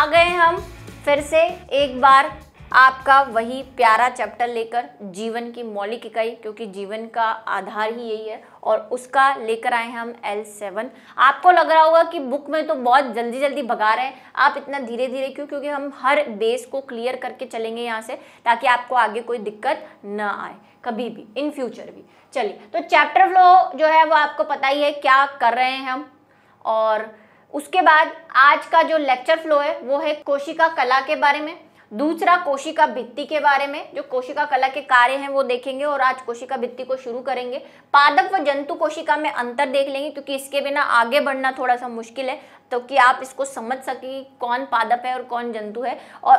आ गए हम फिर से एक बार आपका वही प्यारा चैप्टर लेकर जीवन की मौलिक इकाई क्योंकि जीवन का आधार ही यही है और उसका लेकर आए हम एल सेवन आपको लग रहा होगा कि बुक में तो बहुत जल्दी जल्दी भगा रहे हैं आप इतना धीरे धीरे क्यों क्योंकि हम हर बेस को क्लियर करके चलेंगे यहाँ से ताकि आपको आगे कोई दिक्कत ना आए कभी भी इन फ्यूचर भी चलिए तो चैप्टर फ्लो जो है वो आपको पता ही है क्या कर रहे हैं हम और उसके बाद आज का जो लेक्चर फ्लो है वो है कोशिका कला के बारे में दूसरा कोशिका भित्ति के बारे में जो कोशिका कला के कार्य हैं वो देखेंगे और आज कोशिका भित्ति को शुरू करेंगे पादप व जंतु कोशिका में अंतर देख लेंगे क्योंकि इसके बिना आगे बढ़ना थोड़ा सा मुश्किल है तो कि आप इसको समझ सकें कौन पादप है और कौन जंतु है और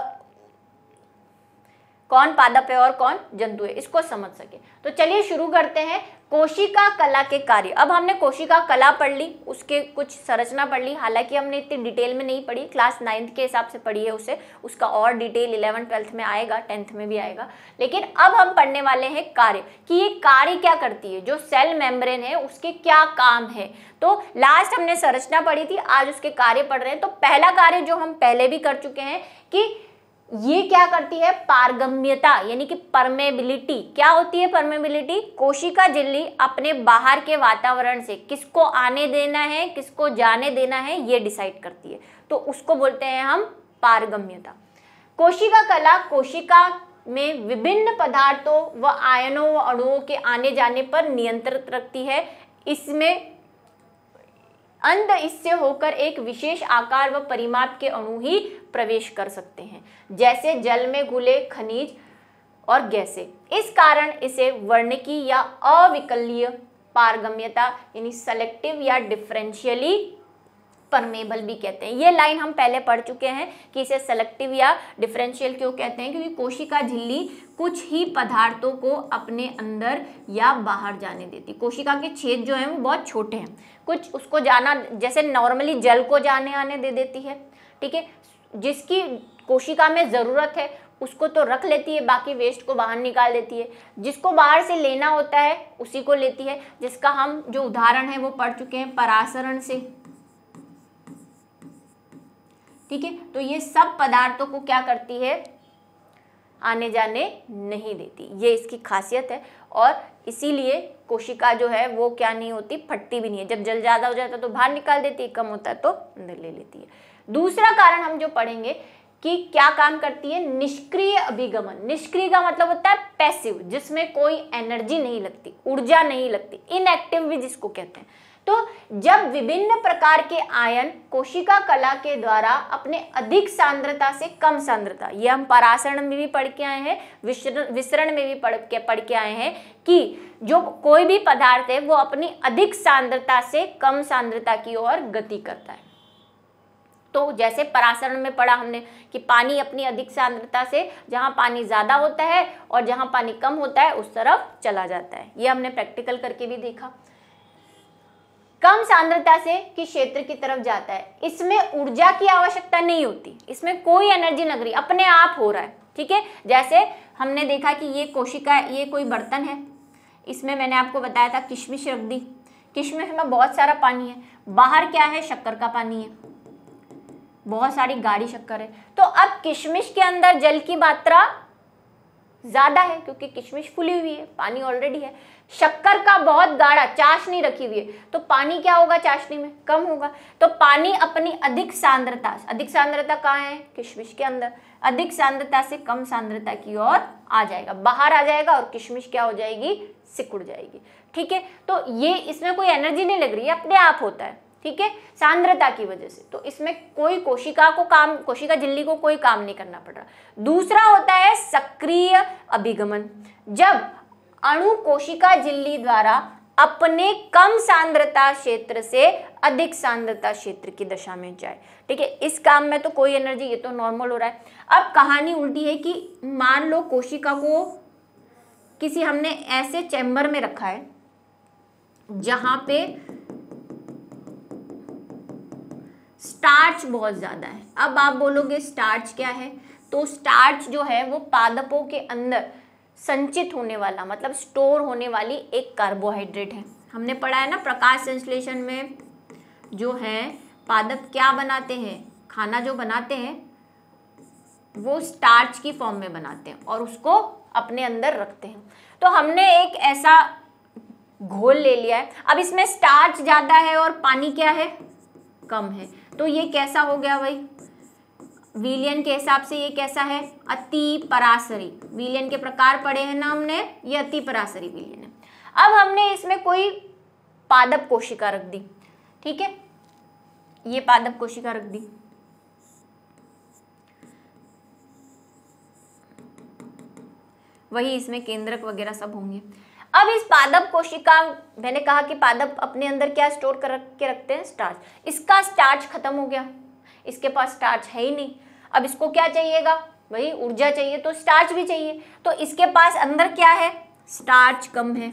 कौन पादप है और कौन जंतु है इसको समझ सके तो चलिए शुरू करते हैं कोशिका कला के कार्य अब हमने कोशिका कला पढ़ ली उसके कुछ संरचना पढ़ ली हालांकि हमने इतनी डिटेल में नहीं पढ़ी क्लास नाइन्थ के हिसाब से पढ़ी है उसे उसका और डिटेल इलेवन ट्वेल्थ में आएगा टेंथ में भी आएगा लेकिन अब हम पढ़ने वाले हैं कार्य कि ये कार्य क्या करती है जो सेल मेम्ब्रेन है उसके क्या काम है तो लास्ट हमने संरचना पढ़ी थी आज उसके कार्य पढ़ रहे हैं तो पहला कार्य जो हम पहले भी कर चुके हैं कि ये क्या करती है पारगम्यता यानी कि परमेबिलिटी क्या होती है परमेबिलिटी कोशिका झिल्ली अपने बाहर के वातावरण से किसको आने देना है किसको जाने देना है ये डिसाइड करती है तो उसको बोलते हैं हम पारगम्यता कोशिका कला कोशिका में विभिन्न पदार्थों व आयनों व अणुओं के आने जाने पर नियंत्रित रखती है इसमें अंत इससे होकर एक विशेष आकार व परिमाप के अणु ही प्रवेश कर सकते हैं जैसे जल में घुले खनिज और गैसें इस कारण इसे वर्णकी या अविकलीय पारगम्यता यानी सेलेक्टिव या डिफरेंशियली परमेबल भी कहते हैं ये लाइन हम पहले पढ़ चुके हैं कि इसे सेलेक्टिव या डिफरेंशियल क्यों कहते हैं क्योंकि कोशिका झिल्ली कुछ ही पदार्थों को अपने अंदर या बाहर जाने देती कोशिका के छेद जो हैं वो बहुत छोटे हैं कुछ उसको जाना जैसे नॉर्मली जल को जाने आने दे देती है ठीक है जिसकी कोशिका में ज़रूरत है उसको तो रख लेती है बाकी वेस्ट को बाहर निकाल देती है जिसको बाहर से लेना होता है उसी को लेती है जिसका हम जो उदाहरण है वो पढ़ चुके हैं परासरण से ठीक है तो ये सब पदार्थों को क्या करती है आने जाने नहीं देती ये इसकी खासियत है और इसीलिए कोशिका जो है वो क्या नहीं होती फटती भी नहीं है जब जल ज़्यादा हो जाता है तो बाहर निकाल देती है कम होता है तो अंदर ले लेती है दूसरा कारण हम जो पढ़ेंगे कि क्या काम करती है निष्क्रिय अभिगमन निष्क्रिय का मतलब होता है पैसिव जिसमें कोई एनर्जी नहीं लगती ऊर्जा नहीं लगती इनएक्टिव भी जिसको कहते हैं तो जब विभिन्न प्रकार के आयन कोशिका कला के द्वारा अपने अधिक सांद्रता से कम सांद्रता ये हम परासरण में भी पढ़ के आए हैं विसरण विसरण में भी पढ़ के पढ़ के आए हैं कि जो कोई भी पदार्थ है वो अपनी अधिक सांद्रता से कम सांद्रता की ओर गति करता है तो जैसे परासरण में पढ़ा हमने कि पानी अपनी अधिक सांद्रता से जहाँ पानी ज़्यादा होता है और जहाँ पानी कम होता है उस तरफ चला जाता है ये हमने प्रैक्टिकल करके भी देखा कम सांद्रता से किस क्षेत्र की तरफ जाता है इसमें ऊर्जा की आवश्यकता नहीं होती इसमें कोई एनर्जी लग रही अपने आप हो रहा है ठीक है जैसे हमने देखा कि ये कोशिका ये कोई बर्तन है इसमें मैंने आपको बताया था किशमिश रख दी किशमिश में बहुत सारा पानी है बाहर क्या है शक्कर का पानी है बहुत सारी गाढ़ी शक्कर है तो अब किशमिश के अंदर जल की मात्रा ज़्यादा है क्योंकि किशमिश फुली हुई है पानी ऑलरेडी है शक्कर का बहुत गाढ़ा चाशनी रखी हुई है तो पानी क्या होगा चाशनी में कम होगा तो पानी अपनी अधिक सांद्रता अधिक सांद्रता कहाँ है किशमिश के अंदर अधिक सांद्रता से कम सांद्रता की ओर आ जाएगा बाहर आ जाएगा और किशमिश क्या हो जाएगी सिकुड़ जाएगी ठीक है तो ये इसमें कोई एनर्जी नहीं लग रही है अपने आप होता है ठीक है सांद्रता की वजह से तो इसमें कोई कोशिका को काम कोशिका झिल्ली को कोई काम नहीं करना पड़ रहा दूसरा होता है सक्रिय अभिगमन जब अणु कोशिका झिल्ली द्वारा अपने कम सांद्रता क्षेत्र से अधिक सांद्रता क्षेत्र की दशा में जाए ठीक है इस काम में तो कोई एनर्जी ये तो नॉर्मल हो रहा है अब कहानी उल्टी है कि मान लो कोशिका को किसी हमने ऐसे चैम्बर में रखा है जहां पे स्टार्च बहुत ज़्यादा है अब आप बोलोगे स्टार्च क्या है तो स्टार्च जो है वो पादपों के अंदर संचित होने वाला मतलब स्टोर होने वाली एक कार्बोहाइड्रेट है हमने पढ़ा है ना प्रकाश संश्लेषण में जो है पादप क्या बनाते हैं खाना जो बनाते हैं वो स्टार्च की फॉर्म में बनाते हैं और उसको अपने अंदर रखते हैं तो हमने एक ऐसा घोल ले लिया है अब इसमें स्टार्च ज़्यादा है और पानी क्या है कम है तो ये कैसा हो गया भाई विलियन के हिसाब से ये कैसा है अति परासरी विलियन के प्रकार पड़े हैं ना हमने ये अति परासरी विलियन है अब हमने इसमें कोई पादप कोशिका रख दी ठीक है ये पादप कोशिका रख दी वही इसमें केंद्रक वगैरह सब होंगे अब इस पादप कोशिका मैंने कहा कि पादप अपने अंदर क्या स्टोर कर के रखते हैं स्टार्च इसका स्टार्च खत्म हो गया इसके पास स्टार्च है ही नहीं अब इसको क्या चाहिएगा वही ऊर्जा चाहिए तो स्टार्च भी चाहिए तो इसके पास अंदर क्या है स्टार्च कम है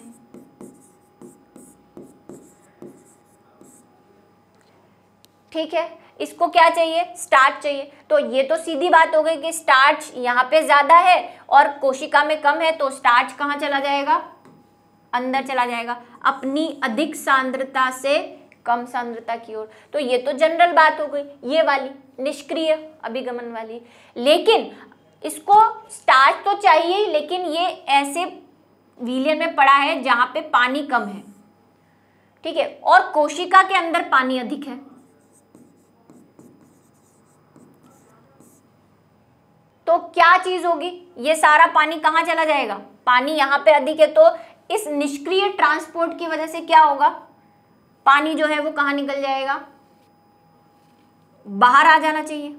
ठीक है इसको क्या चाहिए स्टार्च चाहिए तो ये तो सीधी बात हो गई कि स्टार्च यहाँ पे ज़्यादा है और कोशिका में कम है तो स्टार्च कहाँ चला जाएगा अंदर चला जाएगा अपनी अधिक सांद्रता से कम सांद्रता की ओर तो ये तो जनरल बात हो गई ये वाली निष्क्रिय अभिगमन वाली लेकिन इसको स्टार्च तो चाहिए लेकिन ये ऐसे विलियन में पड़ा है जहां पे पानी कम है ठीक है और कोशिका के अंदर पानी अधिक है तो क्या चीज होगी ये सारा पानी कहां चला जाएगा पानी यहां पे अधिक है तो इस निष्क्रिय ट्रांसपोर्ट की वजह से क्या होगा पानी जो है वो कहां निकल जाएगा बाहर आ जाना चाहिए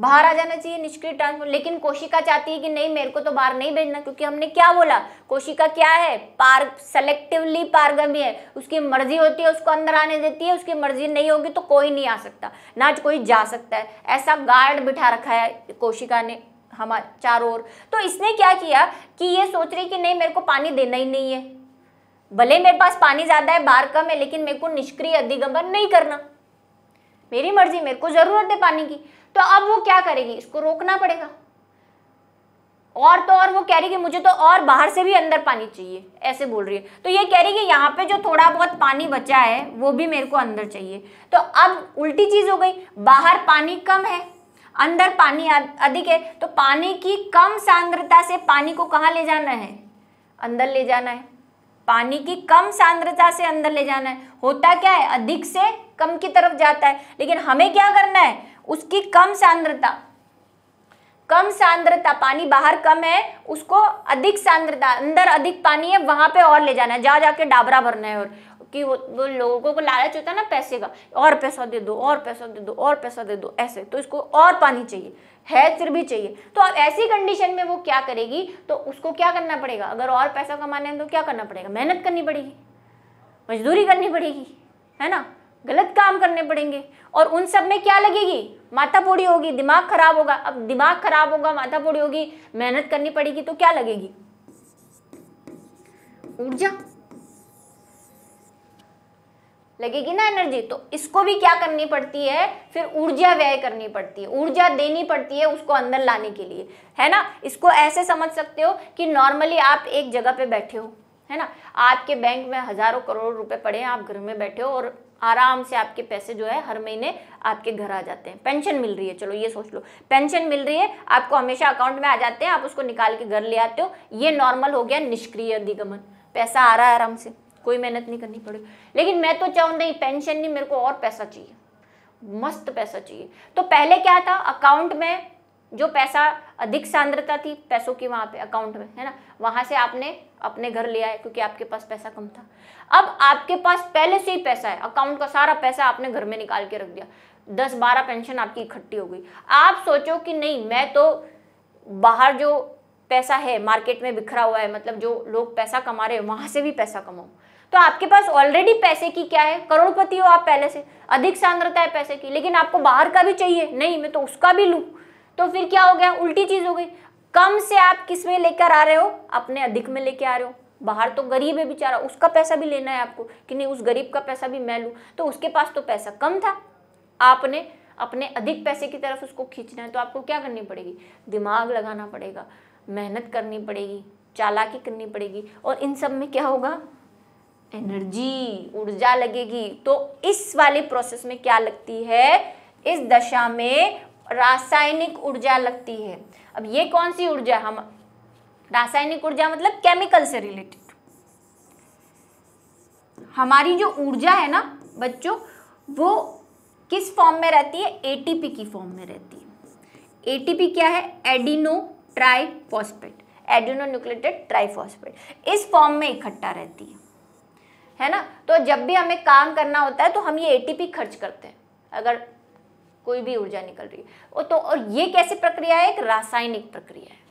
बाहर आ जाना चाहिए निष्क्रिय ट्रांसपोर्ट लेकिन कोशिका चाहती है कि नहीं मेरे को तो बाहर नहीं भेजना क्योंकि हमने क्या बोला कोशिका क्या है पार सेलेक्टिवली पारगमी है उसकी मर्जी होती है उसको अंदर आने देती है उसकी मर्जी नहीं होगी तो कोई नहीं आ सकता ना कोई जा सकता है ऐसा गार्ड बिठा रखा है कोशिका ने हमारे चारों ओर तो इसने क्या किया कि ये सोच रही कि नहीं मेरे को पानी देना ही नहीं है भले मेरे पास पानी ज़्यादा है बार कम है लेकिन मेरे को निष्क्रिय अधिगमन नहीं करना मेरी मर्जी मेरे को ज़रूरत है पानी की तो अब वो क्या करेगी इसको रोकना पड़ेगा और तो और वो कह रही कि मुझे तो और बाहर से भी अंदर पानी चाहिए ऐसे बोल रही है तो ये कह रही कि यहाँ पे जो थोड़ा बहुत पानी बचा है वो भी मेरे को अंदर चाहिए तो अब उल्टी चीज़ हो गई बाहर पानी कम है अंदर पानी अधिक है तो पानी की कम सांद्रता से पानी को कहाँ ले जाना है अंदर ले जाना है पानी की कम सांद्रता से अंदर ले जाना है होता क्या है अधिक से कम की तरफ जाता है लेकिन हमें क्या करना है उसकी कम सांद्रता कम सांद्रता पानी बाहर कम है उसको अधिक सांद्रता अंदर अधिक पानी है वहां पे और ले जाना है जा जाके डाबरा भरना है और कि वो वो लोगों को लालच होता है ना पैसे का और पैसा दे दो और पैसा दे दो और पैसा दे दो ऐसे तो इसको और पानी चाहिए है फिर भी चाहिए तो अब ऐसी कंडीशन में वो क्या करेगी तो उसको क्या करना पड़ेगा अगर और पैसा कमाने तो क्या करना पड़ेगा मेहनत करनी पड़ेगी मजदूरी करनी पड़ेगी है ना गलत काम करने पड़ेंगे और उन सब में क्या लगेगी माथा पोड़ी होगी दिमाग खराब होगा अब दिमाग खराब होगा माथा पोड़ी होगी मेहनत करनी पड़ेगी तो क्या लगेगी ऊर्जा लगेगी ना एनर्जी तो इसको भी क्या करनी पड़ती है फिर ऊर्जा व्यय करनी पड़ती है ऊर्जा देनी पड़ती है उसको अंदर लाने के लिए है ना इसको ऐसे समझ सकते हो कि नॉर्मली आप एक जगह पे बैठे हो है ना आपके बैंक में हज़ारों करोड़ रुपए पड़े हैं आप घर में बैठे हो और आराम से आपके पैसे जो है हर महीने आपके घर आ जाते हैं पेंशन मिल रही है चलो ये सोच लो पेंशन मिल रही है आपको हमेशा अकाउंट में आ जाते हैं आप उसको निकाल के घर ले आते हो ये नॉर्मल हो गया निष्क्रिय अधिगमन पैसा आ रहा है आराम से कोई मेहनत नहीं करनी पड़ेगी लेकिन मैं तो चाहूँ नहीं पेंशन नहीं मेरे को और पैसा चाहिए मस्त पैसा चाहिए तो पहले क्या था अकाउंट में जो पैसा अधिक सांद्रता थी पैसों की वहां पे अकाउंट में है ना वहां से आपने अपने घर ले आए क्योंकि आपके पास पैसा कम था अब आपके पास पहले से ही पैसा है अकाउंट का सारा पैसा आपने घर में निकाल के रख दिया दस बारह पेंशन आपकी इकट्ठी हो गई आप सोचो कि नहीं मैं तो बाहर जो पैसा है मार्केट में बिखरा हुआ है मतलब जो लोग पैसा कमा रहे हैं वहां से भी पैसा कमाऊं तो आपके पास ऑलरेडी पैसे की क्या है करोड़पति हो आप पहले से अधिक सांद्रता है पैसे की लेकिन आपको बाहर का भी चाहिए नहीं मैं तो उसका भी लूँ तो फिर क्या हो गया उल्टी चीज़ हो गई कम से आप किस में लेकर आ रहे हो अपने अधिक में लेके आ रहे हो बाहर तो गरीब है बेचारा उसका पैसा भी लेना है आपको कि नहीं उस गरीब का पैसा भी मैं लूँ तो उसके पास तो पैसा कम था आपने अपने अधिक पैसे की तरफ उसको खींचना है तो आपको क्या करनी पड़ेगी दिमाग लगाना पड़ेगा मेहनत करनी पड़ेगी चालाकी करनी पड़ेगी और इन सब में क्या होगा एनर्जी ऊर्जा लगेगी तो इस वाले प्रोसेस में क्या लगती है इस दशा में रासायनिक ऊर्जा लगती है अब ये कौन सी ऊर्जा हम रासायनिक ऊर्जा मतलब केमिकल से रिलेटेड हमारी जो ऊर्जा है ना बच्चों वो किस फॉर्म में रहती है एटीपी की फॉर्म में रहती है एटीपी क्या है adenosine triphosphate adenine nucleotide triphosphate इस फॉर्म में इकट्ठा रहती है है ना तो जब भी हमें काम करना होता है तो हम ये एटीपी खर्च करते हैं अगर कोई भी ऊर्जा निकल रही है तो और ये कैसी प्रक्रिया है एक रासायनिक प्रक्रिया है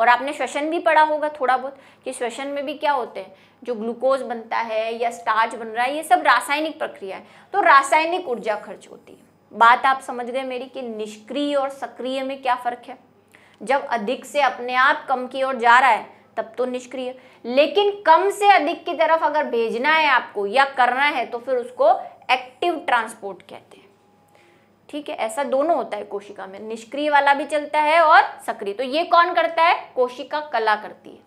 और आपने श्वसन भी पढ़ा होगा थोड़ा बहुत कि श्वसन में भी क्या होते हैं जो ग्लूकोज बनता है या स्टार्च बन रहा है ये सब रासायनिक प्रक्रिया है तो रासायनिक ऊर्जा खर्च होती है बात आप समझ गए मेरी कि निष्क्रिय और सक्रिय में क्या फ़र्क है जब अधिक से अपने आप कम की ओर जा रहा है तब तो निष्क्रिय लेकिन कम से अधिक की तरफ अगर भेजना है आपको या करना है तो फिर उसको एक्टिव ट्रांसपोर्ट कहते हैं ठीक है ऐसा दोनों होता है कोशिका में निष्क्रिय वाला भी चलता है और सक्रिय तो ये कौन करता है कोशिका कला करती है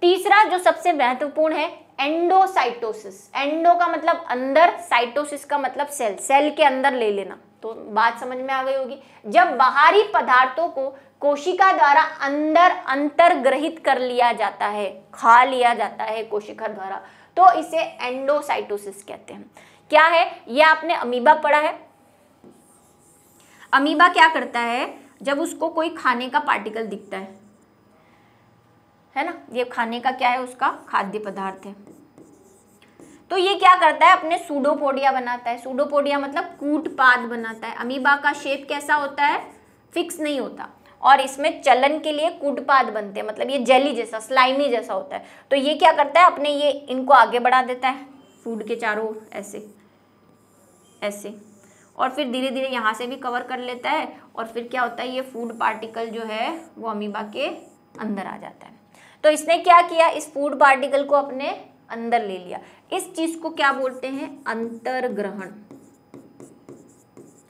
तीसरा जो सबसे महत्वपूर्ण है एंडोसाइटोसिस एंडो का मतलब अंदर साइटोसिस का मतलब सेल सेल के अंदर ले लेना तो बात समझ में आ गई होगी जब बाहरी पदार्थों को कोशिका द्वारा अंदर अंतर्ग्रहित कर लिया जाता है खा लिया जाता है कोशिका द्वारा तो इसे एंडोसाइटोसिस कहते हैं क्या है यह आपने अमीबा पढ़ा है अमीबा क्या करता है जब उसको कोई खाने का पार्टिकल दिखता है है ना ये खाने का क्या है उसका खाद्य पदार्थ है तो ये क्या करता है अपने सूडोपोडिया बनाता है सूडोपोडिया मतलब कूटपाद बनाता है अमीबा का शेप कैसा होता है फिक्स नहीं होता और इसमें चलन के लिए कूटपाद बनते हैं मतलब ये जेली जैसा स्लाइमी जैसा होता है तो ये क्या करता है अपने ये इनको आगे बढ़ा देता है फूड के चारों ऐसे ऐसे और फिर धीरे धीरे यहाँ से भी कवर कर लेता है और फिर क्या होता है ये फूड पार्टिकल जो है वो अमीबा के अंदर आ जाता है तो इसने क्या किया इस फूड पार्टिकल को अपने अंदर ले लिया इस चीज को क्या बोलते हैं अंतर्ग्रहण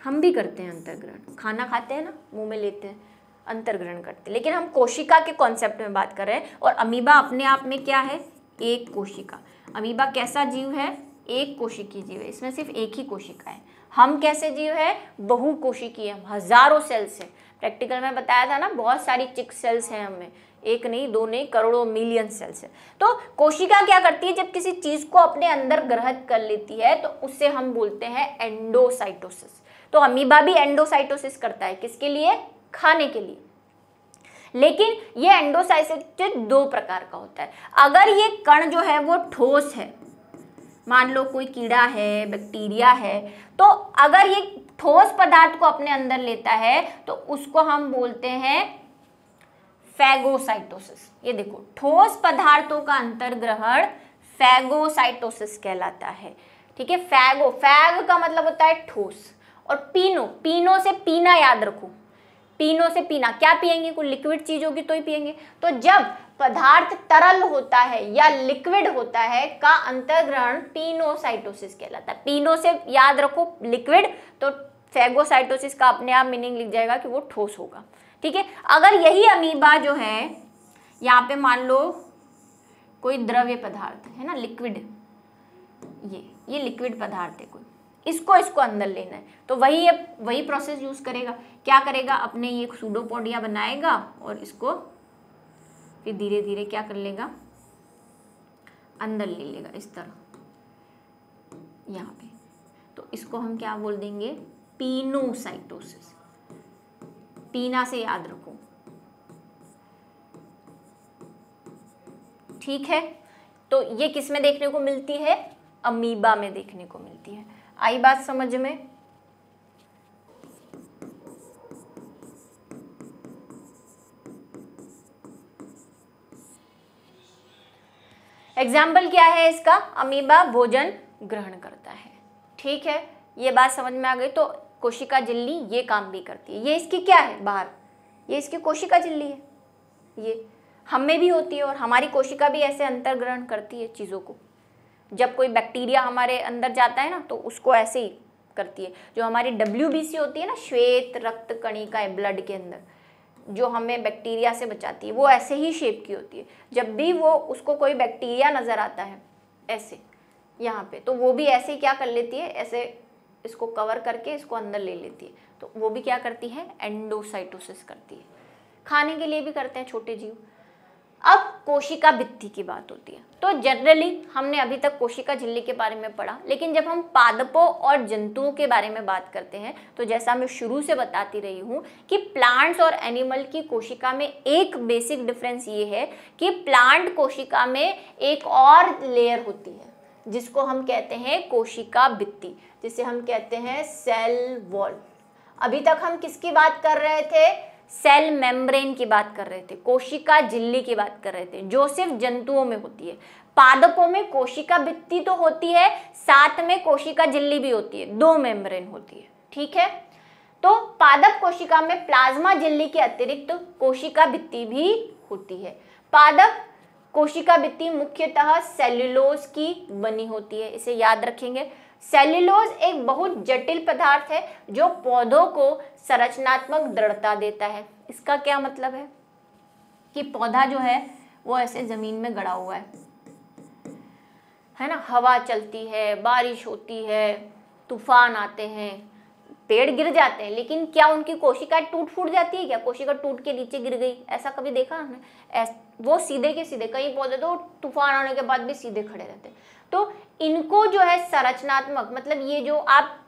हम भी करते हैं अंतर्ग्रहण खाना खाते हैं ना मुंह में लेते हैं अंतर्ग्रहण करते हैं लेकिन हम कोशिका के कॉन्सेप्ट में बात कर रहे हैं और अमीबा अपने आप में क्या है एक कोशिका अमीबा कैसा जीव है एक कोशिकी जीव है इसमें सिर्फ एक ही कोशिका है हम कैसे जीव है बहु कोशिकीय हम हजारों सेल्स हैं प्रैक्टिकल में बताया था ना बहुत सारी चिक सेल्स हैं हमें एक नहीं दो नहीं करोड़ों मिलियन सेल्स है तो कोशिका क्या करती है जब किसी चीज को अपने अंदर ग्रहित कर लेती है तो उससे हम बोलते हैं एंडोसाइटोसिस तो अमीबा भी एंडोसाइटोसिस करता है किसके लिए खाने के लिए लेकिन ये एंडोसाइटोसिस दो प्रकार का होता है अगर ये कण जो है वो ठोस है मान लो कोई कीड़ा है बैक्टीरिया है तो अगर ये ठोस पदार्थ को अपने अंदर लेता है तो उसको हम बोलते हैं फैगोसाइटोसिस ये देखो ठोस पदार्थों का अंतर्ग्रहण फैगोसाइटोसिस कहलाता है ठीक है फैगो फैग का मतलब होता है ठोस और पीनो पीनो से पीना याद रखो पीनो से पीना क्या पियेंगे कोई लिक्विड चीज होगी तो ही पियेंगे तो जब पदार्थ तरल होता है या लिक्विड होता है का अंतर्ग्रहण पीनोसाइटोसिस कहलाता है पीनो से याद रखो लिक्विड तो फैगोसाइटोसिस का अपने आप मीनिंग लिख जाएगा कि वो ठोस होगा ठीक है अगर यही अमीबा जो है यहाँ पे मान लो कोई द्रव्य पदार्थ है ना लिक्विड ये ये लिक्विड पदार्थ है कोई इसको इसको अंदर लेना है तो वही वही प्रोसेस यूज करेगा क्या करेगा अपने ये सूडोपोडिया बनाएगा और इसको फिर धीरे धीरे क्या कर लेगा अंदर ले लेगा इस तरह यहाँ पे तो इसको हम क्या बोल देंगे पीनोसाइटोसिस पीना से याद रखो ठीक है तो ये किस में देखने को मिलती है अमीबा में देखने को मिलती है आई बात समझ में एग्जाम्पल क्या है इसका अमीबा भोजन ग्रहण करता है ठीक है ये बात समझ में आ गई तो कोशिका झिल्ली ये काम भी करती है ये इसकी क्या है बाहर ये इसकी कोशिका झिल्ली है ये हम में भी होती है और हमारी कोशिका भी ऐसे अंतर्ग्रहण करती है चीज़ों को जब कोई बैक्टीरिया हमारे अंदर जाता है ना तो उसको ऐसे ही करती है जो हमारी डब्ल्यू होती है ना श्वेत रक्त कणिका ब्लड के अंदर जो हमें बैक्टीरिया से बचाती है वो ऐसे ही शेप की होती है जब भी वो उसको कोई बैक्टीरिया नज़र आता है ऐसे यहाँ पे तो वो भी ऐसे क्या कर लेती है ऐसे इसको कवर करके इसको अंदर ले लेती है तो वो भी क्या करती है एंडोसाइटोसिस करती है खाने के लिए भी करते हैं छोटे जीव अब कोशिका भित्ति की बात होती है तो जनरली हमने अभी तक कोशिका झिल्ली के बारे में पढ़ा लेकिन जब हम पादपों और जंतुओं के बारे में बात करते हैं तो जैसा मैं शुरू से बताती रही हूँ कि प्लांट्स और एनिमल की कोशिका में एक बेसिक डिफरेंस ये है कि प्लांट कोशिका में एक और लेयर होती है जिसको हम कहते हैं कोशिका भित्ति जिसे हम कहते हैं सेल वॉल अभी तक हम किसकी बात कर रहे थे सेल मेम्ब्रेन की बात कर रहे थे कोशिका झिल्ली की बात कर रहे थे जो सिर्फ जंतुओं में होती है पादपों में कोशिका भित्ति तो होती है साथ में कोशिका झिल्ली भी होती है दो मेम्ब्रेन होती है ठीक है तो पादप कोशिका में प्लाज्मा झिल्ली के अतिरिक्त तो कोशिका भित्ति भी होती है पादप कोशिका भित्ति मुख्यतः सेल्युलोज की बनी होती है इसे याद रखेंगे सेल्यूलोज एक बहुत जटिल पदार्थ है जो पौधों को संरचनात्मक दृढ़ता देता है इसका क्या मतलब है कि पौधा जो है वो ऐसे ज़मीन में गड़ा हुआ है है ना हवा चलती है बारिश होती है तूफान आते हैं पेड़ गिर जाते हैं लेकिन क्या उनकी कोशिका टूट फूट जाती है क्या कोशिका टूट के नीचे गिर गई ऐसा कभी देखा हमने वो सीधे के सीधे कई पौधे तो तूफान आने के बाद भी सीधे खड़े रहते हैं तो इनको जो है संरचनात्मक मतलब ये जो आप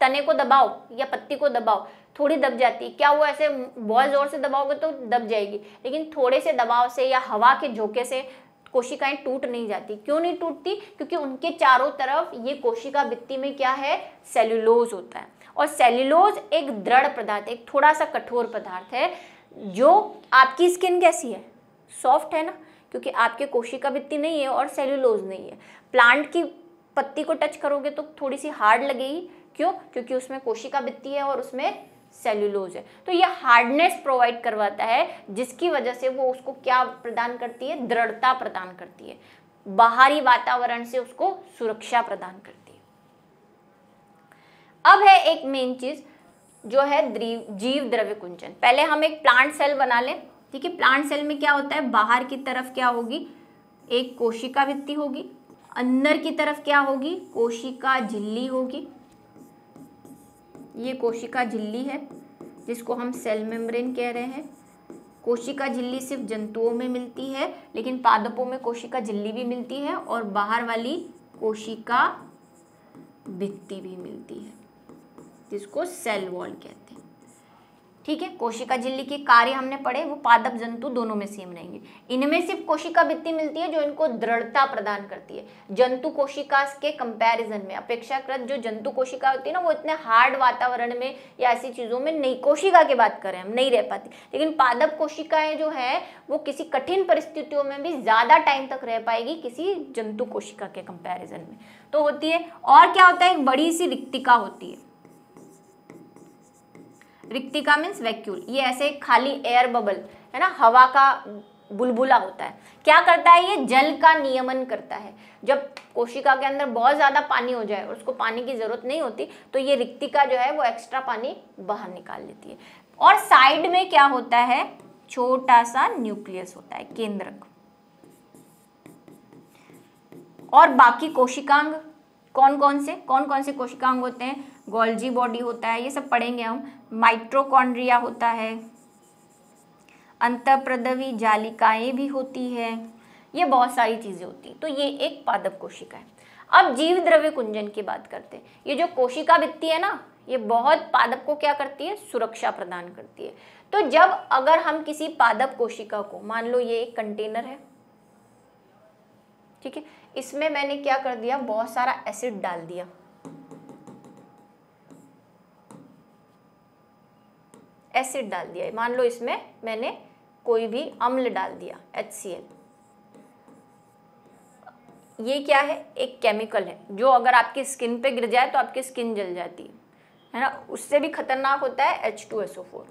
तने को दबाओ या पत्ती को दबाओ थोड़ी दब जाती है क्या वो ऐसे बहुत जोर से दबाओगे तो दब जाएगी लेकिन थोड़े से दबाव से या हवा के झोंके से कोशिकाएं टूट नहीं जाती क्यों नहीं टूटती क्योंकि उनके चारों तरफ ये कोशिका भित्ती में क्या है सेल्यूलोज होता है और सेल्यूलोज एक दृढ़ पदार्थ एक थोड़ा सा कठोर पदार्थ है जो आपकी स्किन कैसी है सॉफ्ट है ना क्योंकि आपके कोशिका भित्ती नहीं है और सेल्यूलोज नहीं है प्लांट की पत्ती को टच करोगे तो थोड़ी सी हार्ड लगेगी क्यों क्योंकि उसमें कोशिका भित्ती है और उसमें सेल्यूलोज है तो ये हार्डनेस प्रोवाइड करवाता है जिसकी वजह से वो उसको क्या प्रदान करती है दृढ़ता प्रदान करती है बाहरी वातावरण से उसको सुरक्षा प्रदान करती है अब है एक मेन चीज़ जो है जीव द्रव्य कुंचन पहले हम एक प्लांट सेल बना लें ठीक है प्लांट सेल में क्या होता है बाहर की तरफ क्या होगी एक कोशिका भित्ति होगी अंदर की तरफ क्या होगी कोशिका झिल्ली होगी ये कोशिका झिल्ली है जिसको हम सेल मेम्ब्रेन कह रहे हैं कोशिका झिल्ली सिर्फ जंतुओं में मिलती है लेकिन पादपों में कोशिका झिल्ली भी मिलती है और बाहर वाली कोशिका भित्ति भी मिलती है जिसको सेल वॉल कहते हैं ठीक है कोशिका झिल्ली के कार्य हमने पढ़े वो पादप जंतु दोनों में सेम रहेंगे इनमें सिर्फ कोशिका भित्ति मिलती है जो इनको दृढ़ता प्रदान करती है जंतु कोशिका के कंपैरिजन में अपेक्षाकृत जो जंतु कोशिका होती है ना वो इतने हार्ड वातावरण में या ऐसी चीज़ों में नहीं कोशिका की बात करें हम नहीं रह पाती लेकिन पादप कोशिकाएं जो है वो किसी कठिन परिस्थितियों में भी ज़्यादा टाइम तक रह पाएगी किसी जंतु कोशिका के कंपेरिजन में तो होती है और क्या होता है एक बड़ी सी रिक्तिका होती है रिक्तिका मीन्स वैक्यूल ये ऐसे खाली एयर बबल है ना हवा का बुलबुला होता है क्या करता है ये जल का नियमन करता है जब कोशिका के अंदर बहुत ज़्यादा पानी हो जाए और उसको पानी की ज़रूरत नहीं होती तो ये रिक्तिका जो है वो एक्स्ट्रा पानी बाहर निकाल लेती है और साइड में क्या होता है छोटा सा न्यूक्लियस होता है केंद्रक और बाकी कोशिकांग कौन कौन से कौन कौन से कोशिकांग होते हैं गोल्जी बॉडी होता है ये सब पढ़ेंगे हम माइट्रोकॉन्ड्रिया होता है प्रदवी जालिकाएं भी होती है ये बहुत सारी चीज़ें होती हैं तो ये एक पादप कोशिका है अब जीव द्रव्य कुंजन की बात करते हैं ये जो कोशिका वित्ती है ना ये बहुत पादप को क्या करती है सुरक्षा प्रदान करती है तो जब अगर हम किसी पादप कोशिका को मान लो ये एक कंटेनर है ठीक है इसमें मैंने क्या कर दिया बहुत सारा एसिड डाल दिया एसिड डाल दिया मान लो इसमें मैंने कोई भी अम्ल डाल दिया एच ये क्या है एक केमिकल है जो अगर आपकी स्किन पे गिर जाए तो आपकी स्किन जल जाती है है ना उससे भी खतरनाक होता है H two S O four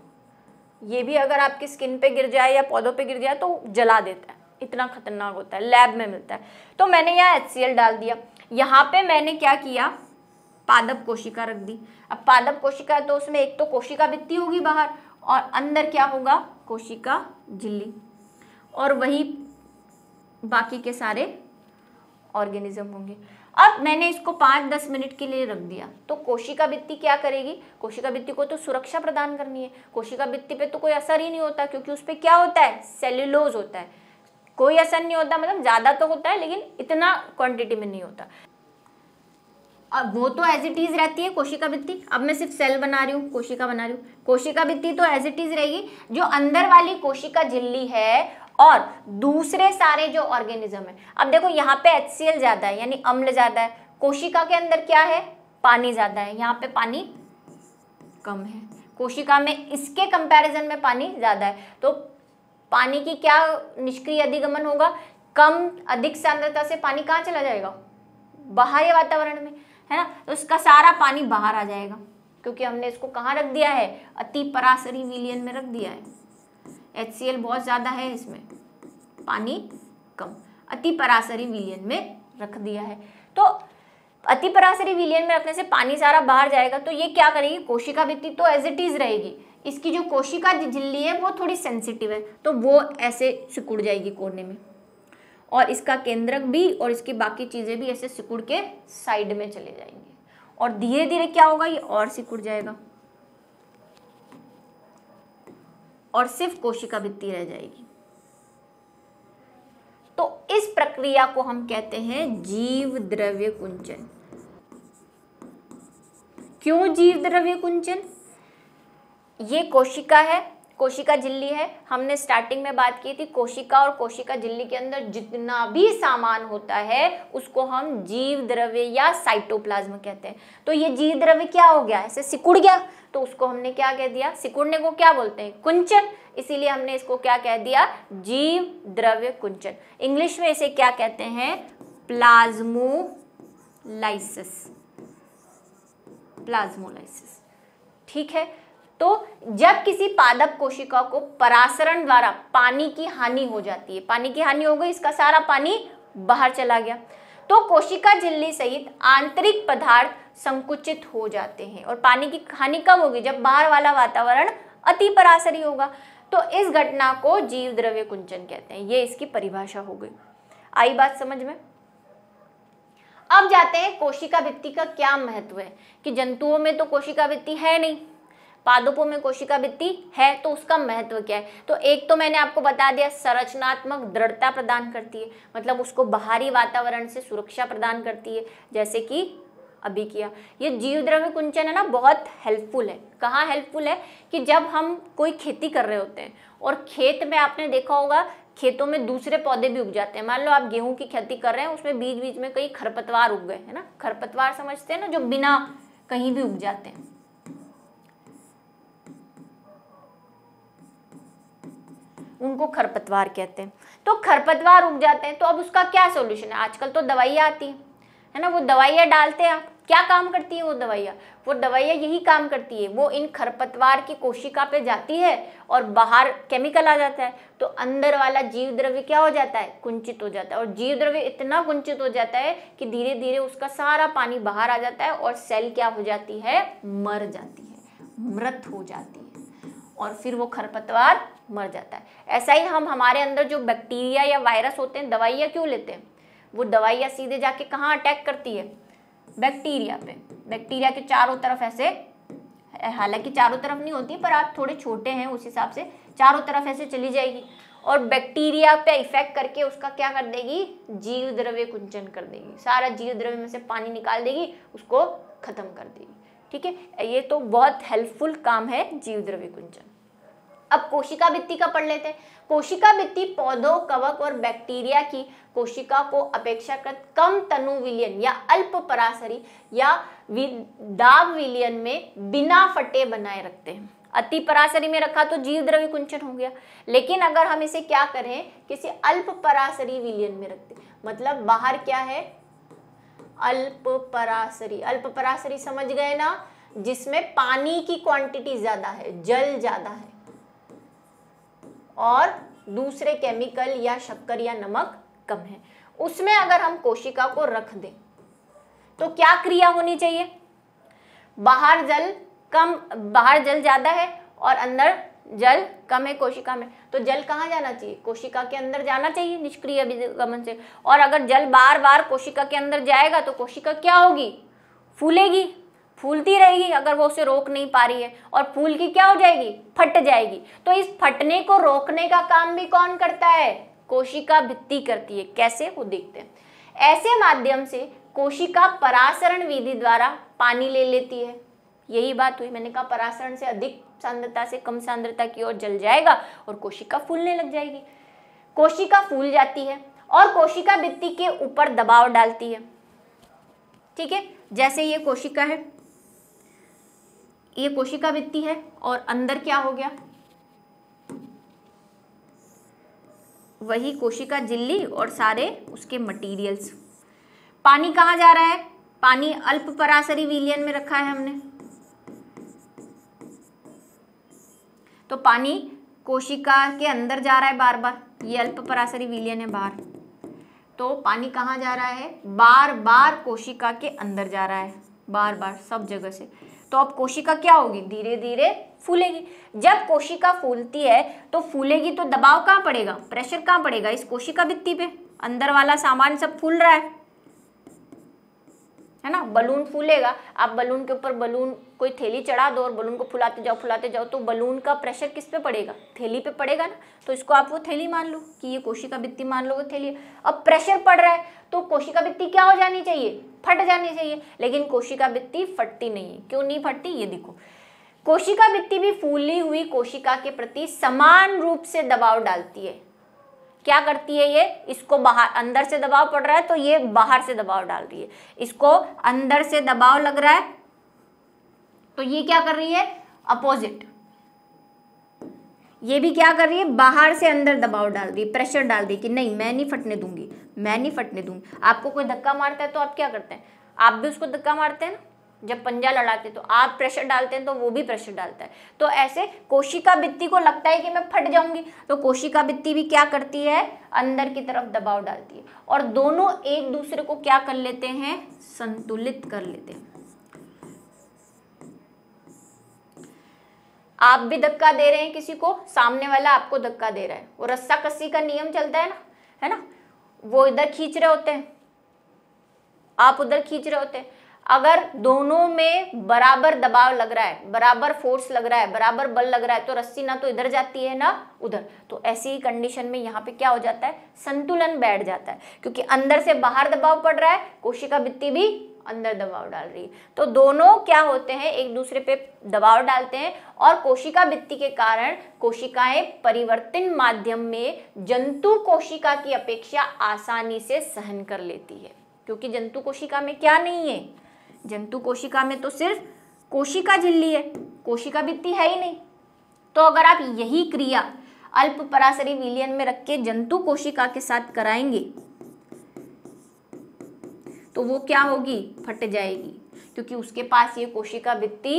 ये भी अगर आपकी स्किन पे गिर जाए या पौधों पे गिर जाए तो जला देता है इतना खतरनाक होता है लैब में मिलता है तो मैंने यहाँ एच डाल दिया यहाँ पे मैंने क्या किया पादप कोशिका रख दी अब पादप कोशिका तो उसमें एक तो कोशिका भित्ती होगी बाहर और अंदर क्या होगा कोशिका झिल्ली और वही बाकी के सारे ऑर्गेनिज्म होंगे अब मैंने इसको पाँच दस मिनट के लिए रख दिया तो कोशिका बित्ती क्या करेगी कोशिका बित्ती को तो सुरक्षा प्रदान करनी है कोशिका बित्ती पे तो कोई असर ही नहीं होता क्योंकि उस पर क्या होता है सेल्यूलोज होता है कोई असर नहीं होता मतलब ज़्यादा तो होता है लेकिन इतना क्वांटिटी में नहीं होता अब वो तो एज इट इज़ रहती है कोशिका भित्ति अब मैं सिर्फ सेल बना रही हूँ कोशिका बना रही हूँ कोशिका भित्ति तो एज इट इज़ रहेगी जो अंदर वाली कोशिका झिल्ली है और दूसरे सारे जो ऑर्गेनिज्म है अब देखो यहाँ पे एच ज़्यादा है यानी अम्ल ज़्यादा है कोशिका के अंदर क्या है पानी ज़्यादा है यहाँ पे पानी कम है कोशिका में इसके कंपैरिजन में पानी ज़्यादा है तो पानी की क्या निष्क्रिय अधिगमन होगा कम अधिक सांद्रता से पानी कहाँ चला जाएगा बाहर वातावरण में है ना तो उसका सारा पानी बाहर आ जाएगा क्योंकि हमने इसको कहाँ रख दिया है अति परासरी विलियन में रख दिया है एच बहुत ज़्यादा है इसमें पानी कम अति परासरी विलियन में रख दिया है तो अति परासरी विलियन में रखने से पानी सारा बाहर जाएगा तो ये क्या करेगी कोशिका भित्ति तो एज इट इज रहेगी इसकी जो कोशिका झिल्ली है वो थोड़ी सेंसिटिव है तो वो ऐसे सिकुड़ जाएगी कोने में और इसका केंद्रक भी और इसकी बाकी चीज़ें भी ऐसे सिकुड़ के साइड में चले जाएंगे और धीरे धीरे क्या होगा ये और सिकुड़ जाएगा और सिर्फ कोशिका भित्ती रह जाएगी तो इस प्रक्रिया को हम कहते हैं जीव द्रव्य कुंचन क्यों जीव द्रव्य कुंचन ये कोशिका है कोशिका झिल्ली है हमने स्टार्टिंग में बात की थी कोशिका और कोशिका झिल्ली के अंदर जितना भी सामान होता है उसको हम जीव द्रव्य या साइटोप्लाज्म कहते हैं तो ये जीव द्रव्य क्या हो गया ऐसे सिकुड़ गया तो उसको हमने क्या कह दिया सिकुड़ने को क्या बोलते हैं कुंचन इसीलिए हमने इसको क्या कह दिया जीव द्रव्य कुंचन इंग्लिश में इसे क्या कहते हैं प्लाज्मोलाइसिस प्लाज्मोलाइसिस ठीक है तो जब किसी पादप कोशिका को परासरण द्वारा पानी की हानि हो जाती है पानी की हानि हो गई इसका सारा पानी बाहर चला गया तो कोशिका झिल्ली सहित आंतरिक पदार्थ संकुचित हो जाते हैं और पानी की हानि कब होगी जब बाहर वाला वातावरण अति परासरी होगा तो इस घटना को जीव द्रव्य कुंचन कहते हैं ये इसकी परिभाषा हो गई आई बात समझ में अब जाते हैं कोशिका भित्ति का क्या महत्व है कि जंतुओं में तो कोशिका भित्ति है नहीं पादपों में कोशिका भित्ति है तो उसका महत्व क्या है तो एक तो मैंने आपको बता दिया संरचनात्मक दृढ़ता प्रदान करती है मतलब उसको बाहरी वातावरण से सुरक्षा प्रदान करती है जैसे कि अभी किया ये जीव द्रव्य कुंचन है ना बहुत हेल्पफुल है कहाँ हेल्पफुल है कि जब हम कोई खेती कर रहे होते हैं और खेत में आपने देखा होगा खेतों में दूसरे पौधे भी उग जाते हैं मान लो आप गेहूं की खेती कर रहे हैं उसमें बीच बीच में कई खरपतवार उग गए है ना खरपतवार समझते हैं ना जो बिना कहीं भी उग जाते हैं उनको खरपतवार कहते हैं तो खरपतवार उग जाते हैं तो अब उसका क्या सोल्यूशन है आजकल तो दवाइयाँ आती हैं है ना वो दवाइयाँ डालते हैं क्या काम करती है वो दवाइयाँ वो दवाइयाँ यही काम करती है वो इन खरपतवार की कोशिका पे जाती है और बाहर केमिकल आ जाता है तो अंदर वाला जीव द्रव्य क्या हो जाता है कुंचित हो जाता है और जीव द्रव्य इतना कुंचित हो जाता है कि धीरे धीरे उसका सारा पानी बाहर आ जाता है और सेल क्या हो जाती है मर जाती है मृत हो जाती है और फिर वो खरपतवार मर जाता है ऐसा ही हम हमारे अंदर जो बैक्टीरिया या वायरस होते हैं दवाइयाँ क्यों लेते हैं वो दवाइयाँ सीधे जाके कहाँ अटैक करती है बैक्टीरिया पे बैक्टीरिया के चारों तरफ ऐसे हालांकि चारों तरफ नहीं होती पर आप थोड़े छोटे हैं उस हिसाब से चारों तरफ ऐसे चली जाएगी और बैक्टीरिया पे इफेक्ट करके उसका क्या कर देगी जीव द्रव्य कुंचन कर देगी सारा जीव द्रव्य में से पानी निकाल देगी उसको खत्म कर देगी ठीक है ये तो बहुत हेल्पफुल काम है जीव द्रव्य कुंचन अब कोशिका भित्ति का पढ़ लेते हैं कोशिका भित्ति पौधों कवक और बैक्टीरिया की कोशिका को अपेक्षाकृत कम तनु विलियन या अल्प परासरी या दाब विलियन में बिना फटे बनाए रखते हैं अति परासरी में रखा तो जीव द्रव्य कुंचन हो गया लेकिन अगर हम इसे क्या करें किसी अल्प परासरी विलियन में रखते मतलब बाहर क्या है अल्प परासरी अल्प परासरी समझ गए ना जिसमें पानी की क्वांटिटी ज्यादा है जल ज्यादा है और दूसरे केमिकल या शक्कर या नमक कम है उसमें अगर हम कोशिका को रख दें तो क्या क्रिया होनी चाहिए बाहर जल कम बाहर जल ज़्यादा है और अंदर जल कम है कोशिका में तो जल कहाँ जाना चाहिए कोशिका के अंदर जाना चाहिए निष्क्रिय अभिगमन से और अगर जल बार बार कोशिका के अंदर जाएगा तो कोशिका क्या होगी फूलेगी फूलती रहेगी अगर वो उसे रोक नहीं पा रही है और फूल की क्या हो जाएगी फट जाएगी तो इस फटने को रोकने का काम भी कौन करता है कोशिका भित्ति करती है कैसे वो देखते हैं ऐसे माध्यम से कोशिका परासरण विधि द्वारा पानी ले लेती है यही बात हुई मैंने कहा परासरण से अधिक सांद्रता से कम सांद्रता की ओर जल जाएगा और कोशिका फूलने लग जाएगी कोशिका फूल जाती है और कोशिका भित्ति के ऊपर दबाव डालती है ठीक है जैसे ये कोशिका है ये कोशिका भित्ति है और अंदर क्या हो गया वही कोशिका झिल्ली और सारे उसके मटेरियल्स पानी कहां जा रहा है पानी अल्प परासरी विलियन में रखा है हमने तो पानी कोशिका के अंदर जा रहा है बार बार ये अल्प परासरी विलियन है बाहर तो पानी कहां जा रहा है बार बार कोशिका के अंदर जा रहा है बार बार सब जगह से तो अब कोशिका क्या होगी धीरे धीरे फूलेगी जब कोशिका फूलती है तो फूलेगी तो दबाव कहाँ पड़ेगा प्रेशर कहाँ पड़ेगा इस कोशिका भित्ती पे अंदर वाला सामान सब फूल रहा है है ना बलून फूलेगा आप बलून के ऊपर बलून कोई थैली चढ़ा दो और बलून को फुलाते जाओ फुलाते जाओ तो बलून का प्रेशर किस पे पड़ेगा थैली पे पड़ेगा ना तो इसको आप वो थैली मान लो कि ये कोशिका भित्ति मान लो वो थैली अब प्रेशर पड़ रहा है तो कोशिका भित्ती क्या हो जानी चाहिए फट जानी चाहिए लेकिन कोशिका भित्ती फटती नहीं है क्यों नहीं फटती ये देखो कोशिका भित्ती भी फूली हुई कोशिका के प्रति समान रूप से दबाव डालती है क्या करती है ये इसको बाहर अंदर से दबाव पड़ रहा है तो ये बाहर से दबाव डाल रही है इसको अंदर से दबाव लग रहा है तो ये क्या कर रही है अपोजिट ये भी क्या कर रही है बाहर से अंदर दबाव डाल दी प्रेशर डाल दी कि नहीं मैं नहीं फटने दूंगी मैं नहीं फटने दूंगी आपको कोई धक्का मारता है तो आप क्या करते हैं आप भी उसको धक्का मारते हैं ना जब पंजा लड़ाते तो आप प्रेशर डालते हैं तो वो भी प्रेशर डालता है तो ऐसे कोशिका बित्ती को लगता है कि मैं फट जाऊंगी तो कोशिका बित्ती भी क्या करती है अंदर की तरफ दबाव डालती है और दोनों एक दूसरे को क्या कर लेते हैं संतुलित कर लेते हैं आप भी धक्का दे रहे हैं किसी को सामने वाला आपको धक्का दे रहा है वो रस्सा कस्सी का नियम चलता है ना है ना वो इधर खींच रहे होते हैं आप उधर खींच रहे होते हैं अगर दोनों में बराबर दबाव लग रहा है बराबर फोर्स लग रहा है बराबर बल लग रहा है तो रस्सी ना तो इधर जाती है ना उधर तो ऐसी कंडीशन में यहाँ पे क्या हो जाता है संतुलन बैठ जाता है क्योंकि अंदर से बाहर दबाव पड़ रहा है कोशिका भित्ती भी अंदर दबाव डाल रही है तो दोनों क्या होते हैं एक दूसरे पे दबाव डालते हैं और कोशिका भित्ति के कारण कोशिकाएं परिवर्तन माध्यम में जंतु कोशिका की अपेक्षा आसानी से सहन कर लेती है क्योंकि जंतु कोशिका में क्या नहीं है जंतु कोशिका में तो सिर्फ कोशिका झिल्ली है कोशिका भित्ति है ही नहीं तो अगर आप यही क्रिया अल्प परासरी विलियन में रख के जंतु कोशिका के साथ कराएंगे तो वो क्या होगी फट जाएगी क्योंकि उसके पास ये कोशिका भित्ति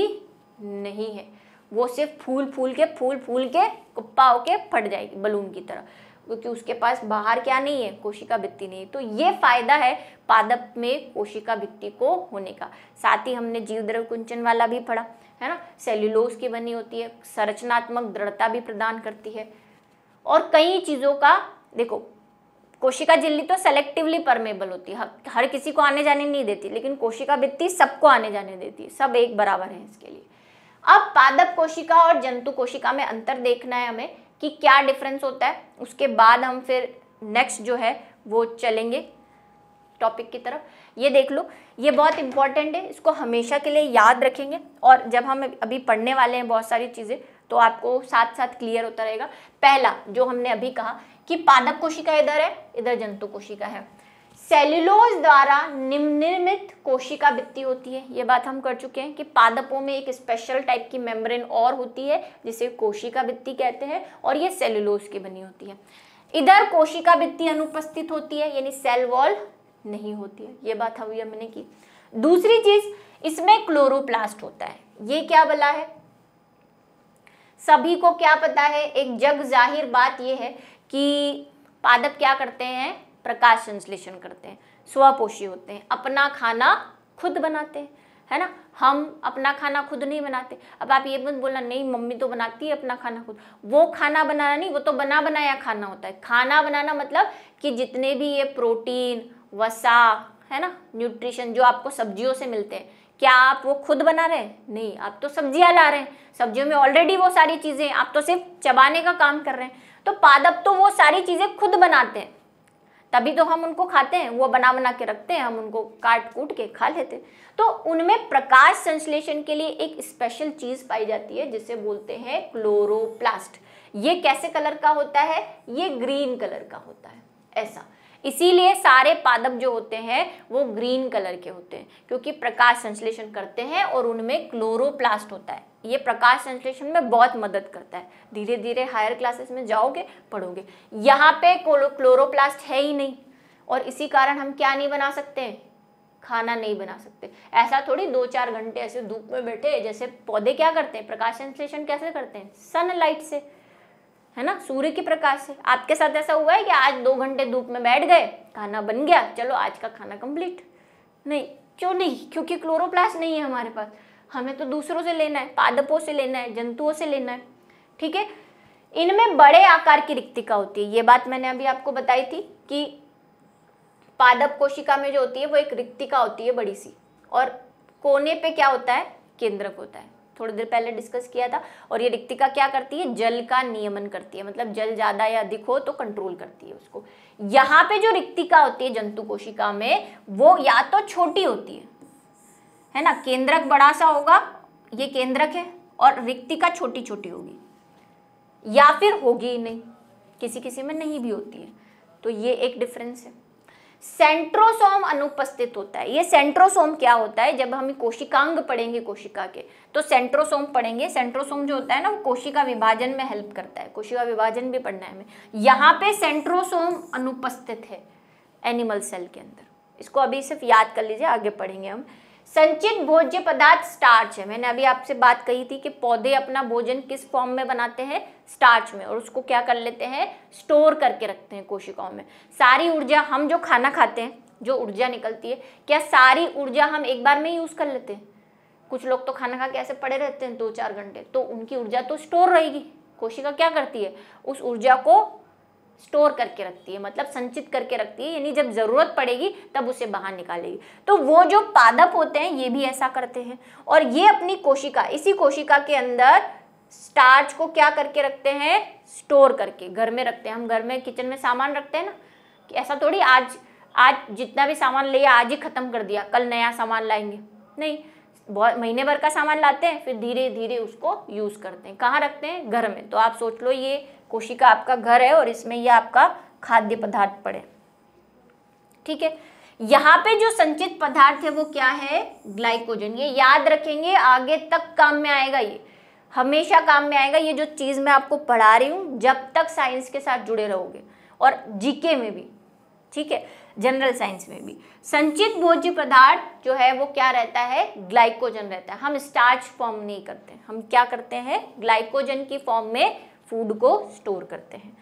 नहीं है वो सिर्फ फूल फूल के फूल फूल के कुप्पा होके फट जाएगी बलून की तरह क्योंकि उसके पास बाहर क्या नहीं है कोशिका भित्ति नहीं है तो ये फायदा है पादप में कोशिका भित्ति को होने का साथ ही हमने जीव द्रव कुंचन वाला भी पढ़ा है ना सेल्यूलोस की बनी होती है संरचनात्मक दृढ़ता भी प्रदान करती है और कई चीज़ों का देखो कोशिका झिल्ली तो सेलेक्टिवली परमेबल होती है हर किसी को आने जाने नहीं देती लेकिन कोशिका भित्ति सबको आने जाने देती है सब एक बराबर है इसके लिए अब पादप कोशिका और जंतु कोशिका में अंतर देखना है हमें कि क्या डिफरेंस होता है उसके बाद हम फिर नेक्स्ट जो है वो चलेंगे टॉपिक की तरफ ये देख लो ये बहुत इंपॉर्टेंट है इसको हमेशा के लिए याद रखेंगे और जब हम अभी पढ़ने वाले हैं बहुत सारी चीज़ें तो आपको साथ साथ क्लियर होता रहेगा पहला जो हमने अभी कहा कि पादप कोशिका इधर है इधर जंतु कोशिका है सेल्युलोज द्वारा निम्निर्मित कोशिका भित्ति होती है ये बात हम कर चुके हैं कि पादपों में एक स्पेशल टाइप की मेम्ब्रेन और होती है जिसे कोशिका भित्ति कहते हैं और ये सेल्यूलोज की बनी होती है इधर कोशिका भित्ति अनुपस्थित होती है यानी सेल वॉल नहीं होती है ये बात अभी हमने की दूसरी चीज इसमें क्लोरोप्लास्ट होता है ये क्या बला है सभी को क्या पता है एक जग जाहिर बात यह है कि पादप क्या करते हैं प्रकाश संश्लेषण करते हैं स्वपोषी होते हैं अपना खाना खुद बनाते हैं है ना हम अपना खाना खुद नहीं बनाते अब आप ये मत बोलना नहीं मम्मी तो बनाती है अपना खाना खुद वो खाना बनाना नहीं वो तो बना बनाया खाना होता है खाना बनाना मतलब कि जितने भी ये प्रोटीन वसा है ना न्यूट्रिशन जो आपको सब्जियों से मिलते हैं क्या आप वो खुद बना रहे हैं नहीं आप तो सब्जियां ला रहे हैं सब्जियों में ऑलरेडी वो सारी चीज़ें आप तो सिर्फ चबाने का काम कर रहे हैं तो पादप तो वो सारी चीज़ें खुद बनाते हैं तभी तो हम उनको खाते हैं वो बना बना के रखते हैं हम उनको काट कूट के खा लेते हैं तो उनमें प्रकाश संश्लेषण के लिए एक स्पेशल चीज़ पाई जाती है जिसे बोलते हैं क्लोरोप्लास्ट ये कैसे कलर का होता है ये ग्रीन कलर का होता है ऐसा इसीलिए सारे पादप जो होते हैं वो ग्रीन कलर के होते हैं क्योंकि प्रकाश संश्लेषण करते हैं और उनमें क्लोरोप्लास्ट होता है ये प्रकाश संश्लेषण में बहुत मदद करता है धीरे धीरे हायर क्लासेस में जाओगे पढ़ोगे यहाँ पे क्लोरोप्लास्ट है ही नहीं और इसी कारण हम क्या नहीं बना सकते हैं खाना नहीं बना सकते ऐसा थोड़ी दो चार घंटे ऐसे धूप में बैठे जैसे पौधे क्या करते हैं प्रकाश संश्लेषण कैसे करते हैं सनलाइट से है ना सूर्य के प्रकाश से आपके साथ ऐसा हुआ है कि आज दो घंटे धूप में बैठ गए खाना बन गया चलो आज का खाना कंप्लीट नहीं क्यों नहीं क्योंकि क्लोरोप्लास्ट नहीं है हमारे पास हमें तो दूसरों से लेना है पादपों से लेना है जंतुओं से लेना है ठीक है इनमें बड़े आकार की रिक्तिका होती है ये बात मैंने अभी आपको बताई थी कि पादप कोशिका में जो होती है वो एक रिक्तिका होती है बड़ी सी और कोने पे क्या होता है केंद्रक होता है थोड़ी देर पहले डिस्कस किया था और ये रिक्तिका क्या करती है जल का नियमन करती है मतलब जल ज़्यादा या अधिक हो तो कंट्रोल करती है उसको यहाँ पे जो रिक्तिका होती है जंतु कोशिका में वो या तो छोटी होती है है ना केंद्रक बड़ा सा होगा ये केंद्रक है और रिक्तिका छोटी छोटी होगी या फिर होगी ही नहीं किसी किसी में नहीं भी होती है तो ये एक डिफरेंस है सेंट्रोसोम अनुपस्थित होता है ये सेंट्रोसोम क्या होता है जब हम कोशिकांग पढ़ेंगे कोशिका के तो सेंट्रोसोम पढ़ेंगे सेंट्रोसोम जो होता है ना वो कोशिका विभाजन में हेल्प करता है कोशिका विभाजन भी पढ़ना है हमें यहाँ पे सेंट्रोसोम अनुपस्थित है एनिमल सेल के अंदर इसको अभी सिर्फ याद कर लीजिए आगे पढ़ेंगे हम संचित भोज्य पदार्थ स्टार्च है मैंने अभी आपसे बात कही थी कि पौधे अपना भोजन किस फॉर्म में बनाते हैं स्टार्च में और उसको क्या कर लेते हैं स्टोर करके रखते हैं कोशिकाओं में सारी ऊर्जा हम जो खाना खाते हैं जो ऊर्जा निकलती है क्या सारी ऊर्जा हम एक बार में यूज़ कर लेते हैं कुछ लोग तो खाना खा के ऐसे पड़े रहते हैं दो चार घंटे तो उनकी ऊर्जा तो स्टोर रहेगी कोशिका क्या करती है उस ऊर्जा को स्टोर करके रखती है मतलब संचित करके रखती है यानी जब ज़रूरत पड़ेगी तब उसे बाहर निकालेगी तो वो जो पादप होते हैं ये भी ऐसा करते हैं और ये अपनी कोशिका इसी कोशिका के अंदर स्टार्च को क्या करके रखते हैं स्टोर करके घर में रखते हैं हम घर में किचन में सामान रखते हैं ना कि ऐसा थोड़ी आज आज जितना भी सामान लिया आज ही ख़त्म कर दिया कल नया सामान लाएंगे नहीं बहुत महीने भर का सामान लाते हैं फिर धीरे धीरे उसको यूज़ करते हैं कहाँ रखते हैं घर में तो आप सोच लो ये कोशिका आपका घर है और इसमें ये आपका खाद्य पदार्थ पड़े ठीक है यहाँ पे जो संचित पदार्थ है वो क्या है ग्लाइकोजन ये याद रखेंगे आगे तक काम में आएगा ये हमेशा काम में आएगा ये जो चीज़ मैं आपको पढ़ा रही हूँ जब तक साइंस के साथ जुड़े रहोगे और जीके में भी ठीक है जनरल साइंस में भी संचित भोज्य पदार्थ जो है वो क्या रहता है ग्लाइकोजन रहता है हम स्टार्च फॉर्म नहीं करते हम क्या करते हैं ग्लाइकोजन की फॉर्म में फूड को स्टोर करते हैं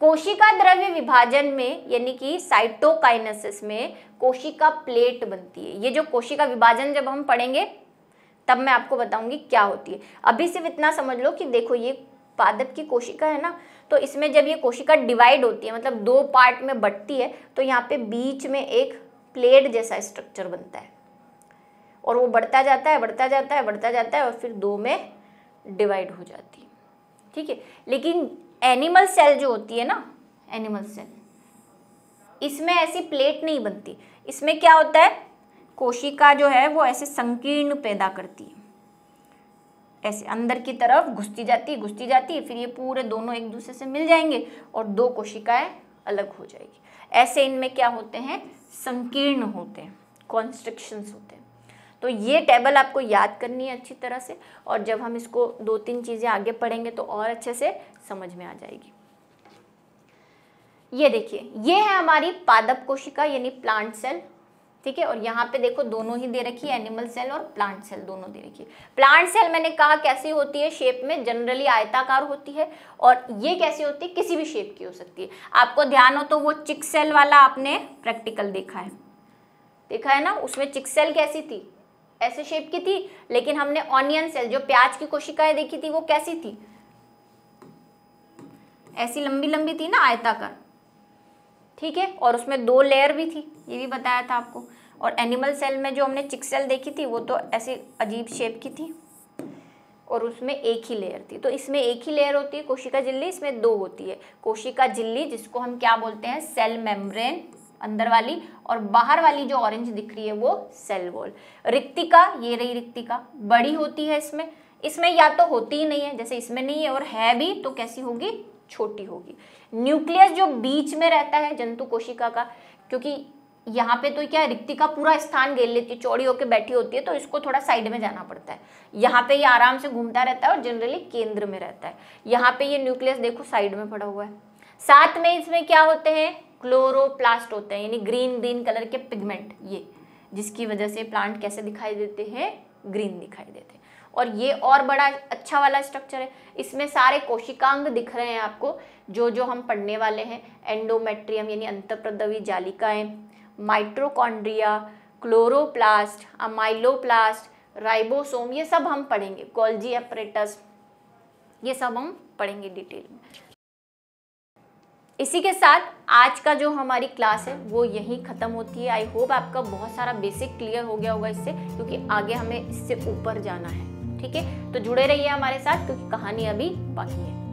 कोशिका द्रव्य विभाजन में यानी कि साइटोकाइनेसिस में कोशिका प्लेट बनती है ये जो कोशिका विभाजन जब हम पढ़ेंगे तब मैं आपको बताऊंगी क्या होती है अभी सिर्फ इतना समझ लो कि देखो ये पादप की कोशिका है ना तो इसमें जब ये कोशिका डिवाइड होती है मतलब दो पार्ट में बटती है तो यहाँ पे बीच में एक प्लेट जैसा स्ट्रक्चर बनता है और वो बढ़ता जाता है बढ़ता जाता है बढ़ता जाता है और फिर दो में डिवाइड हो जाती है ठीक है लेकिन एनिमल सेल जो होती है ना एनिमल सेल इसमें ऐसी प्लेट नहीं बनती इसमें क्या होता है कोशिका जो है वो ऐसे संकीर्ण पैदा करती है ऐसे अंदर की तरफ घुसती जाती घुसती जाती फिर ये पूरे दोनों एक दूसरे से मिल जाएंगे और दो कोशिकाएं अलग हो जाएगी ऐसे इनमें क्या होते हैं संकीर्ण होते हैं कॉन्स्ट्रिक्शन होते हैं तो ये टेबल आपको याद करनी है अच्छी तरह से और जब हम इसको दो तीन चीज़ें आगे पढ़ेंगे तो और अच्छे से समझ में आ जाएगी ये देखिए ये है हमारी पादप कोशिका यानी प्लांट सेल ठीक है और यहाँ पे देखो दोनों ही दे रखी है एनिमल सेल और प्लांट सेल दोनों दे रखी है प्लांट सेल मैंने कहा कैसी होती है शेप में जनरली आयताकार होती है और ये कैसी होती है किसी भी शेप की हो सकती है आपको ध्यान हो तो वो चिक सेल वाला आपने प्रैक्टिकल देखा है देखा है ना उसमें चिक सेल कैसी थी ऐसे शेप की थी लेकिन हमने ऑनियन सेल जो प्याज की कोशिकाएं देखी थी वो कैसी थी ऐसी लंबी लंबी थी ना आयताकार ठीक है और उसमें दो लेयर भी थी ये भी बताया था आपको और एनिमल सेल में जो हमने चिक सेल देखी थी वो तो ऐसे अजीब शेप की थी और उसमें एक ही लेयर थी तो इसमें एक ही लेयर होती है कोशिका झिल्ली इसमें दो होती है कोशिका झिल्ली जिसको हम क्या बोलते हैं सेल मेम्ब्रेन अंदर वाली और बाहर वाली जो ऑरेंज दिख रही है वो सेल वॉल रिक्तिका ये रही रिक्तिका बड़ी होती है इसमें इसमें या तो होती ही नहीं है जैसे इसमें नहीं है और है भी तो कैसी होगी छोटी होगी न्यूक्लियस जो बीच में रहता है जंतु कोशिका का क्योंकि यहाँ पे तो क्या रिक्तिका पूरा स्थान घेर लेती है चौड़ी होकर बैठी होती है तो इसको थोड़ा साइड में जाना पड़ता है यहाँ पे ये यह आराम से घूमता रहता है और जनरली केंद्र में रहता है यहाँ पे ये यह न्यूक्लियस देखो साइड में पड़ा हुआ है साथ में इसमें क्या होते हैं क्लोरोप्लास्ट होते हैं यानी ग्रीन ग्रीन कलर के पिगमेंट ये जिसकी वजह से प्लांट कैसे दिखाई देते हैं ग्रीन दिखाई देते हैं और ये और बड़ा अच्छा वाला स्ट्रक्चर है इसमें सारे कोशिकांग दिख रहे हैं आपको जो जो हम पढ़ने वाले हैं एंडोमेट्रियम यानी अंतप्रद्रवी जालिकाएं माइट्रोकॉन्ड्रिया क्लोरोप्लास्ट अमाइलोप्लास्ट राइबोसोम ये सब हम पढ़ेंगे कॉलजी एपरेटस ये सब हम पढ़ेंगे डिटेल में इसी के साथ आज का जो हमारी क्लास है वो यहीं ख़त्म होती है आई होप आपका बहुत सारा बेसिक क्लियर हो गया होगा इससे क्योंकि आगे हमें इससे ऊपर जाना है ठीक है तो जुड़े रहिए हमारे साथ क्योंकि कहानी अभी बाकी है